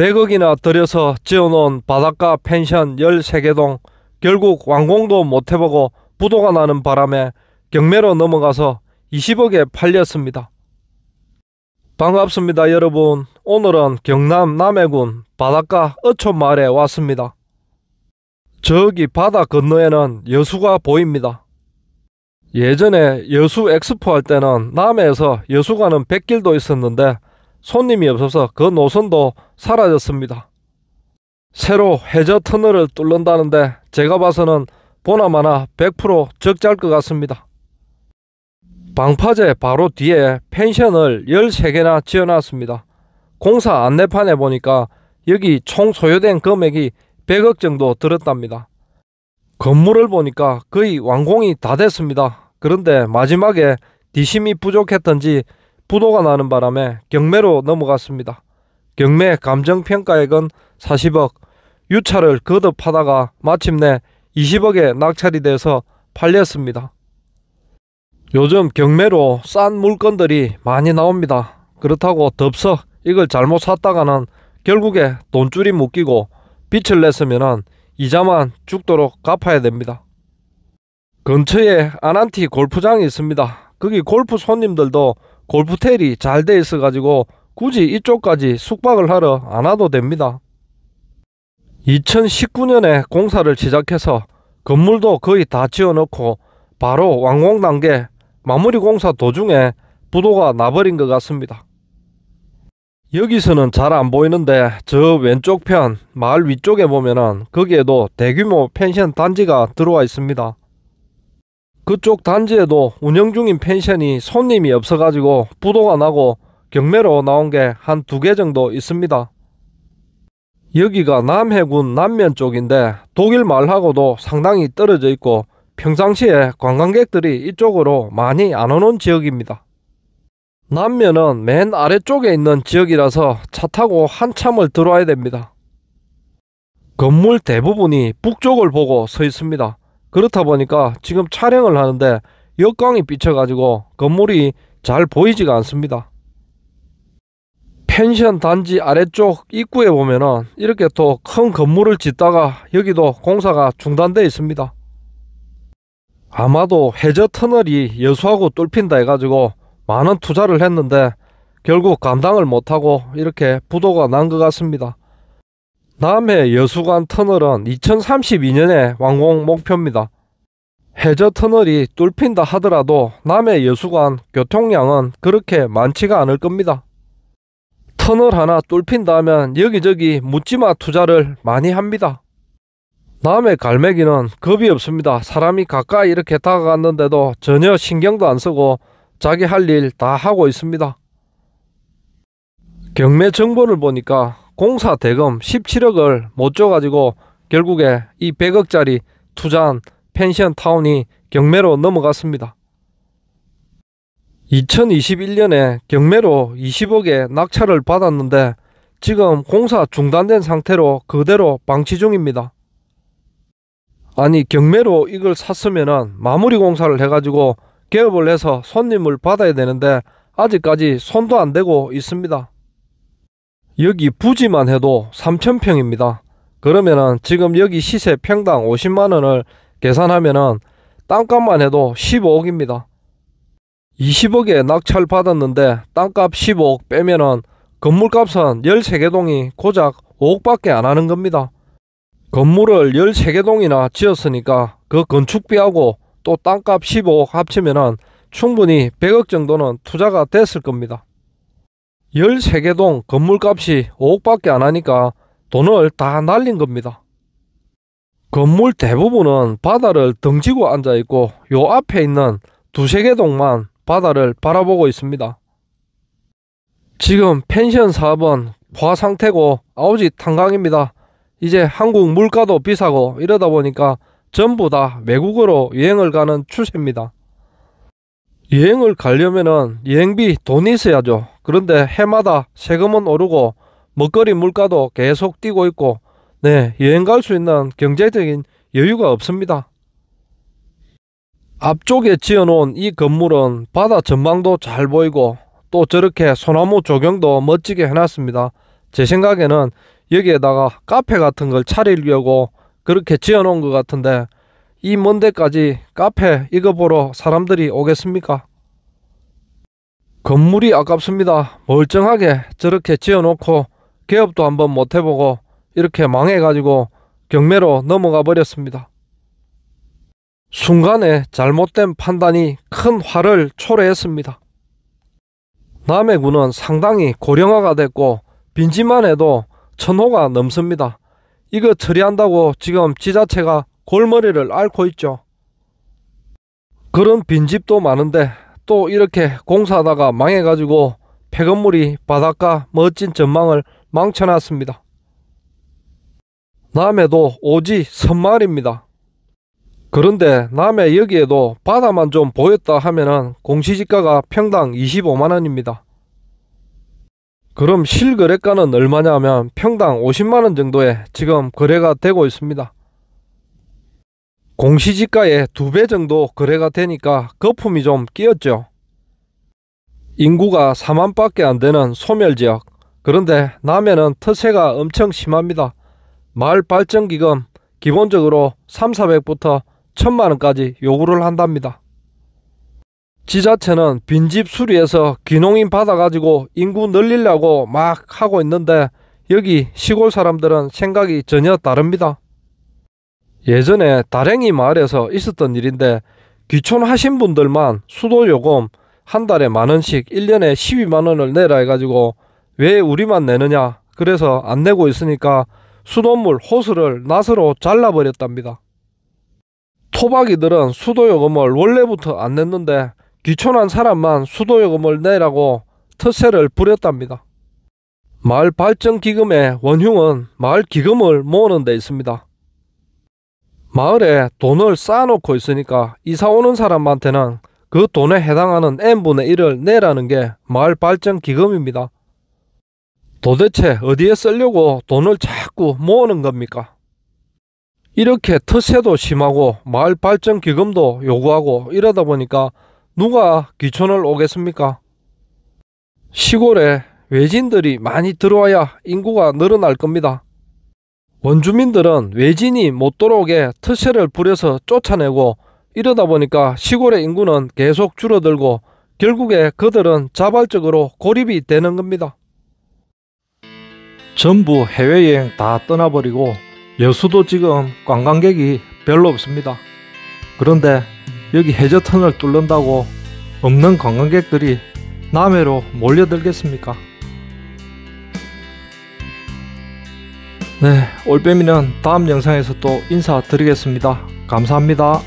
100억이나 들여서 지어놓은 바닷가 펜션 13개동 결국 완공도 못해보고 부도가 나는 바람에 경매로 넘어가서 20억에 팔렸습니다. 반갑습니다 여러분 오늘은 경남 남해군 바닷가 어촌마을에 왔습니다. 저기 바다 건너에는 여수가 보입니다. 예전에 여수 엑스포 할 때는 남해에서 여수 가는 백길도 있었는데 손님이 없어서 그 노선도 사라졌습니다. 새로 해저 터널을 뚫는다는데 제가 봐서는 보나마나 100% 적자일 것 같습니다. 방파제 바로 뒤에 펜션을 13개나 지어놨습니다. 공사 안내판에 보니까 여기 총 소요된 금액이 100억 정도 들었답니다. 건물을 보니까 거의 완공이 다 됐습니다. 그런데 마지막에 디심이 부족했던지 부도가 나는 바람에 경매로 넘어갔습니다. 경매 감정평가액은 40억, 유찰을 거듭 하다가 마침내 20억에 낙찰이 돼서 팔렸습니다. 요즘 경매로 싼 물건들이 많이 나옵니다. 그렇다고 덥석 이걸 잘못 샀다가는 결국에 돈줄이 묶이고 빚을 냈으면 이자만 죽도록 갚아야 됩니다. 근처에 아난티 골프장이 있습니다. 거기 골프 손님들도 골프텔이 잘 돼 있어 가지고 굳이 이쪽까지 숙박을 하러 안 와도 됩니다. 2019년에 공사를 시작해서 건물도 거의 다 지어놓고 바로 완공 단계 마무리 공사 도중에 부도가 나버린 것 같습니다. 여기서는 잘 안 보이는데 저 왼쪽 편 마을 위쪽에 보면은 거기에도 대규모 펜션 단지가 들어와 있습니다. 그쪽 단지에도 운영 중인 펜션이 손님이 없어가지고 부도가 나고 경매로 나온 게 한 두 개 정도 있습니다. 여기가 남해군 남면 쪽인데 독일 말하고도 상당히 떨어져 있고 평상시에 관광객들이 이쪽으로 많이 안 오는 지역입니다. 남면은 맨 아래쪽에 있는 지역이라서 차 타고 한참을 들어와야 됩니다. 건물 대부분이 북쪽을 보고 서 있습니다. 그렇다 보니까 지금 촬영을 하는데 역광이 비쳐가지고 건물이 잘 보이지가 않습니다. 펜션 단지 아래쪽 입구에 보면은 이렇게 또 큰 건물을 짓다가 여기도 공사가 중단되어 있습니다. 아마도 해저 터널이 여수하고 뚫린다 해가지고 많은 투자를 했는데 결국 감당을 못하고 이렇게 부도가 난 것 같습니다. 남해 여수간 터널은 2032년에 완공 목표입니다. 해저 터널이 뚫린다 하더라도 남해 여수간 교통량은 그렇게 많지가 않을 겁니다. 터널 하나 뚫린다면 여기저기 묻지마 투자를 많이 합니다. 남해 갈매기는 겁이 없습니다. 사람이 가까이 이렇게 다가갔는데도 전혀 신경도 안 쓰고 자기 할 일 다 하고 있습니다. 경매 정보를 보니까 공사 대금 17억을 못 줘가지고 결국에 이 100억짜리 투자한 펜션 타운이 경매로 넘어갔습니다. 2021년에 경매로 20억의 낙찰을 받았는데 지금 공사 중단된 상태로 그대로 방치 중입니다. 아니 경매로 이걸 샀으면은 마무리 공사를 해가지고 개업을 해서 손님을 받아야 되는데 아직까지 손도 안 대고 있습니다. 여기 부지만 해도 3,000평입니다. 그러면은 지금 여기 시세 평당 50만원을 계산하면은 땅값만 해도 15억입니다. 20억에 낙찰 받았는데 땅값 15억 빼면은 건물값은 13개 동이 고작 5억밖에 안 하는 겁니다. 건물을 13개 동이나 지었으니까 그 건축비하고 또 땅값 15억 합치면은 충분히 100억 정도는 투자가 됐을 겁니다. 13개 동 건물값이 5억밖에 안 하니까 돈을 다 날린 겁니다. 건물 대부분은 바다를 덩지고 앉아 있고 요 앞에 있는 두 세 개 동만 바다를 바라보고 있습니다. 지금 펜션 사업은 화 상태고 아우지 탄강입니다. 이제 한국 물가도 비싸고 이러다 보니까 전부 다 외국으로 여행을 가는 추세입니다. 여행을 가려면은 여행비 돈이 있어야죠. 그런데 해마다 세금은 오르고 먹거리 물가도 계속 뛰고 있고 네, 여행 갈 수 있는 경제적인 여유가 없습니다. 앞쪽에 지어놓은 이 건물은 바다 전망도 잘 보이고 또 저렇게 소나무 조경도 멋지게 해놨습니다. 제 생각에는 여기에다가 카페 같은 걸 차리려고 그렇게 지어놓은 것 같은데 이 먼데까지 카페 이거 보러 사람들이 오겠습니까? 건물이 아깝습니다. 멀쩡하게 저렇게 지어놓고 개업도 한번 못해보고 이렇게 망해가지고 경매로 넘어가 버렸습니다. 순간에 잘못된 판단이 큰 화를 초래했습니다. 남해군은 상당히 고령화가 됐고 빈집만 해도 천호가 넘습니다. 이거 처리한다고 지금 지자체가 골머리를 앓고 있죠. 그런 빈집도 많은데 또 이렇게 공사하다가 망해가지고 폐건물이 바닷가 멋진 전망을 망쳐놨습니다. 남해도 오지 선마을입니다 그런데 남해 여기에도 바다만 좀 보였다 하면은 공시지가가 평당 25만원입니다. 그럼 실거래가는 얼마냐 하면 평당 50만원 정도에 지금 거래가 되고 있습니다. 공시지가의 두 배 정도 거래가 되니까 거품이 좀 끼었죠. 인구가 4만 밖에 안 되는 소멸지역 그런데 남해는 터세가 엄청 심합니다. 마을 발전기금 기본적으로 3, 400부터 1000만원까지 요구를 한답니다. 지자체는 빈집 수리해서 귀농인 받아가지고 인구 늘리려고 막 하고 있는데 여기 시골 사람들은 생각이 전혀 다릅니다. 예전에 다랭이 마을에서 있었던 일인데 귀촌하신 분들만 수도 요금 한 달에 만 원씩 1년에 12만 원을 내라 해가지고 왜 우리만 내느냐 그래서 안 내고 있으니까 수돗물 호스를 낫으로 잘라버렸답니다. 토박이들은 수도요금을 원래부터 안 냈는데 귀촌한 사람만 수도요금을 내라고 터세를 부렸답니다. 마을 발전기금의 원흉은 마을 기금을 모으는 데 있습니다. 마을에 돈을 쌓아놓고 있으니까 이사 오는 사람한테는 그 돈에 해당하는 n분의 1을 내라는 게 마을 발전 기금입니다. 도대체 어디에 쓰려고 돈을 자꾸 모으는 겁니까? 이렇게 터세도 심하고 마을 발전 기금도 요구하고 이러다 보니까 누가 귀촌을 오겠습니까? 시골에 외진들이 많이 들어와야 인구가 늘어날 겁니다. 원주민들은 외진이 못 들어오게 트세를 부려서 쫓아내고 이러다 보니까 시골의 인구는 계속 줄어들고 결국에 그들은 자발적으로 고립이 되는 겁니다. 전부 해외여행 다 떠나버리고 여수도 지금 관광객이 별로 없습니다. 그런데 여기 해저턴을 뚫는다고 없는 관광객들이 남해로 몰려들겠습니까? 네, 올빼미는 다음 영상에서 또 인사드리겠습니다. 감사합니다.